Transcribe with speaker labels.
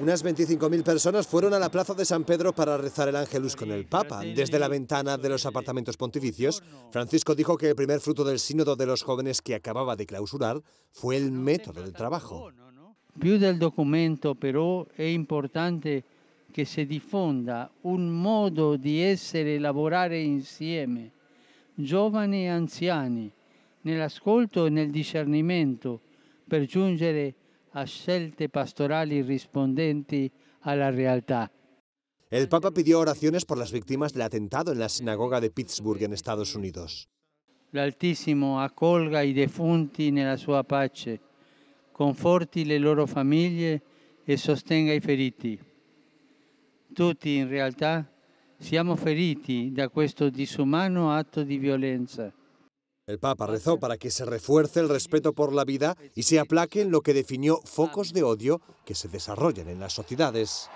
Speaker 1: Unas 25.000 personas fueron a la plaza de San Pedro para rezar el Ángelus con el Papa. Desde la ventana de los apartamentos pontificios, Francisco dijo que el primer fruto del sínodo de los jóvenes que acababa de clausurar fue el método del trabajo.
Speaker 2: Più del documento, pero es importante que se difunda un modo di essere e lavorare insieme, giovani e anziani, nell'ascolto e nel discernimento, per giungere a scelte pastorali rispondenti alla realtà. El
Speaker 1: Papa pidió oraciones por las víctimas del atentado en la sinagoga de Pittsburgh en Estados Unidos.
Speaker 2: L'Altissimo accolga i defunti nella sua pace, conforti le loro famiglie e sostenga i feriti. Tutti in realtà siamo feriti da questo disumano atto di violenza. El Papa rezó para que
Speaker 1: se refuerce el respeto por la vida y se aplaquen lo que definió focos de odio que se desarrollan en las sociedades.